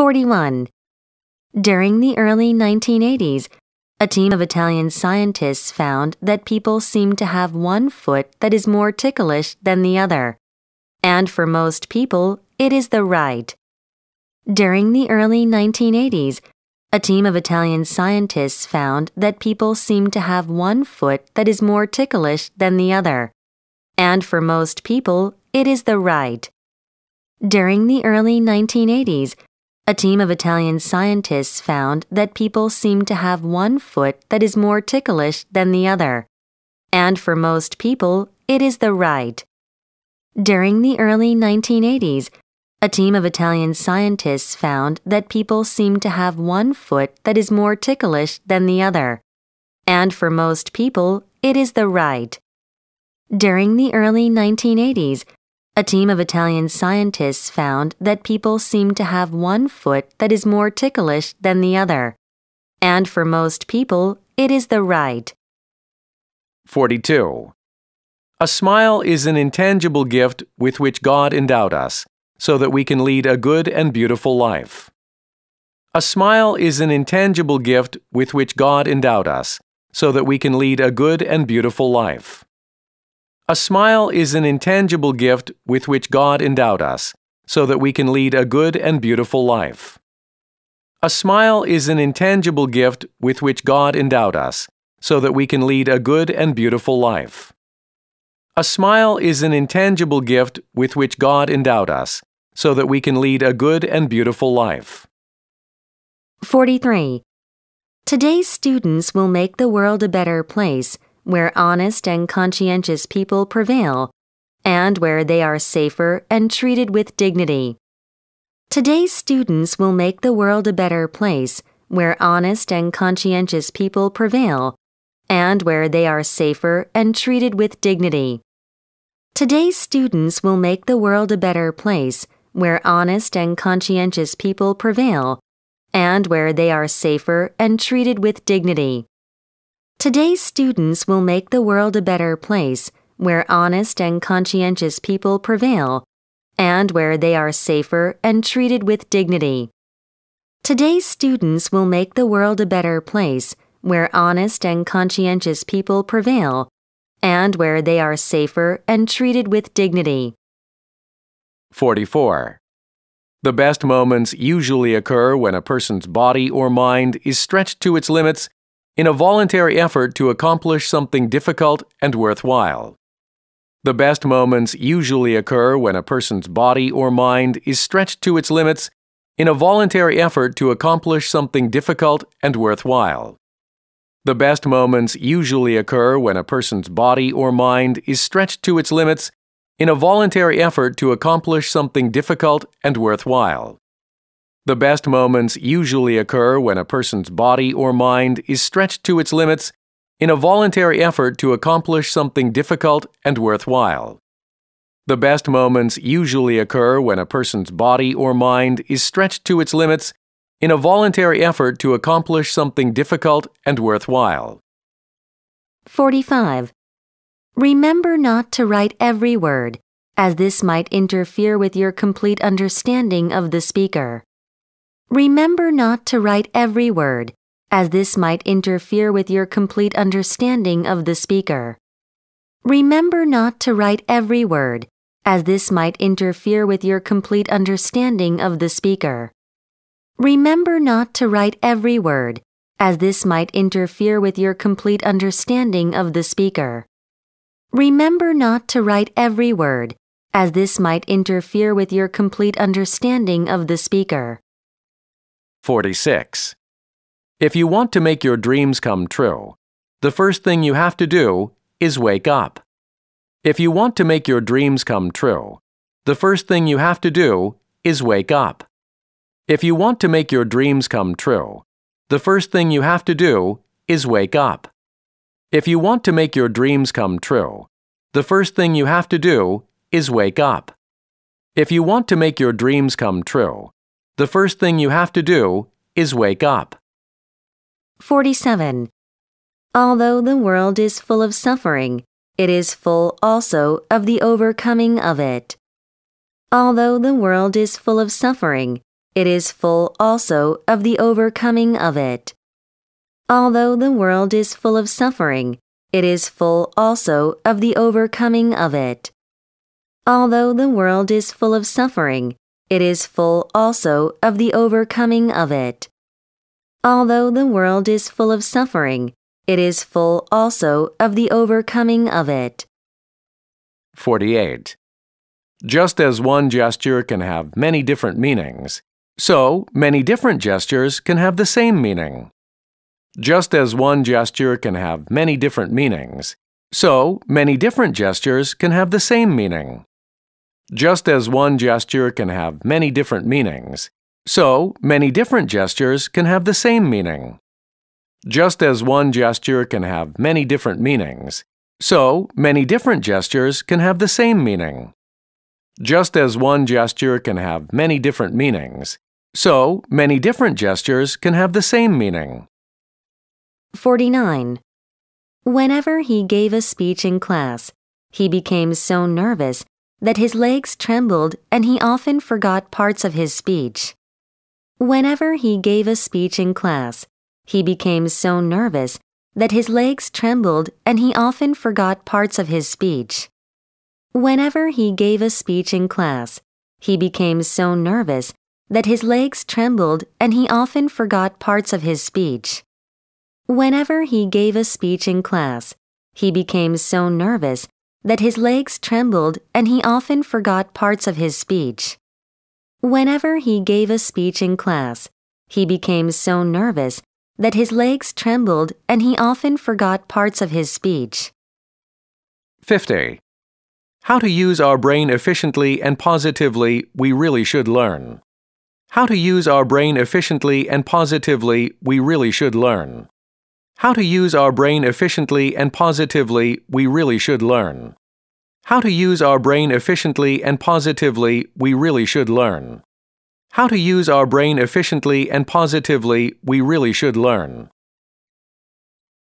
41. During the early 1980s, a team of Italian scientists found that people seem to have one foot that is more ticklish than the other. And for most people, it is the right. During the early 1980s, a team of Italian scientists found that people seem to have one foot that is more ticklish than the other. And for most people, it is the right. During the early 1980s, a team of Italian scientists found that people seem to have one foot that is more ticklish than the other. And for most people, it is the right. During the early 1980s, a team of Italian scientists found that people seem to have one foot that is more ticklish than the other. And for most people, it is the right. During the early 1980s, a team of Italian scientists found that people seem to have one foot that is more ticklish than the other. And for most people, it is the right. 42. A smile is an intangible gift with which God endowed us, so that we can lead a good and beautiful life. A smile is an intangible gift with which God endowed us, so that we can lead a good and beautiful life. A smile is an intangible gift with which God endowed us, so that we can lead a good and beautiful life. A smile is an intangible gift with which God endowed us, so that we can lead a good and beautiful life. A smile is an intangible gift with which God endowed us, so that we can lead a good and beautiful life. 43. Today's students will make the world a better place where honest and conscientious people prevail, and where they are safer and treated with dignity. Today's students will make the world a better place where honest and conscientious people prevail, and where they are safer and treated with dignity. Today's students will make the world a better place where honest and conscientious people prevail, and where they are safer and treated with dignity. Today's students will make the world a better place where honest and conscientious people prevail and where they are safer and treated with dignity. Today's students will make the world a better place where honest and conscientious people prevail and where they are safer and treated with dignity. 44. The best moments usually occur when a person's body or mind is stretched to its limits in a voluntary effort to accomplish something difficult and worthwhile. The best moments usually occur when a person's body or mind is stretched to its limits in a voluntary effort to accomplish something difficult and worthwhile. The best moments usually occur when a person's body or mind is stretched to its limits in a voluntary effort to accomplish something difficult and worthwhile. The best moments usually occur when a person's body or mind is stretched to its limits in a voluntary effort to accomplish something difficult and worthwhile. The best moments usually occur when a person's body or mind is stretched to its limits in a voluntary effort to accomplish something difficult and worthwhile. 45. Remember not to write every word, as this might interfere with your complete understanding of the speaker. Remember not to write every word, as this might interfere with your complete understanding of the speaker. Remember not to write every word, as this might interfere with your complete understanding of the speaker. Remember not to write every word, as this might interfere with your complete understanding of the speaker. Remember not to write every word, as this might interfere with your complete understanding of the speaker. 46. If you want to make your dreams come true, the first thing you have to do is wake up. If you want to make your dreams come true, the first thing you have to do is wake up. If you want to make your dreams come true, the first thing you have to do is wake up. If you want to make your dreams come true, the first thing you have to do is wake up. If you want to make your dreams come true, the first thing you have to do is wake up. 47. Although the world is full of suffering, it is full also of the overcoming of it. Although the world is full of suffering, it is full also of the overcoming of it. Although the world is full of suffering, it is full also of the overcoming of it. Although the world is full of suffering, it is full also of the overcoming of it. Although the world is full of suffering, it is full also of the overcoming of it. 48. Just as one gesture can have many different meanings, so many different gestures can have the same meaning. Just as one gesture can have many different meanings, so many different gestures can have the same meaning. Just as one gesture can have many different meanings, so many different gestures can have the same meaning. Just as one gesture can have many different meanings, so many different gestures can have the same meaning. Just as one gesture can have many different meanings, so many different gestures can have the same meaning. 49. Whenever he gave a speech in class, he became so nervous that his legs trembled and he often forgot parts of his speech. Whenever he gave a speech in class, he became so nervous that his legs trembled and he often forgot parts of his speech. Whenever he gave a speech in class, he became so nervous that his legs trembled and he often forgot parts of his speech. Whenever he gave a speech in class, he became so nervous that his legs trembled and he often forgot parts of his speech. Whenever he gave a speech in class, he became so nervous that his legs trembled and he often forgot parts of his speech. 50. How to use our brain efficiently and positively, we really should learn. How to use our brain efficiently and positively, we really should learn. How to use our brain efficiently and positively, we really should learn. How to use our brain efficiently and positively, we really should learn. How to use our brain efficiently and positively, we really should learn.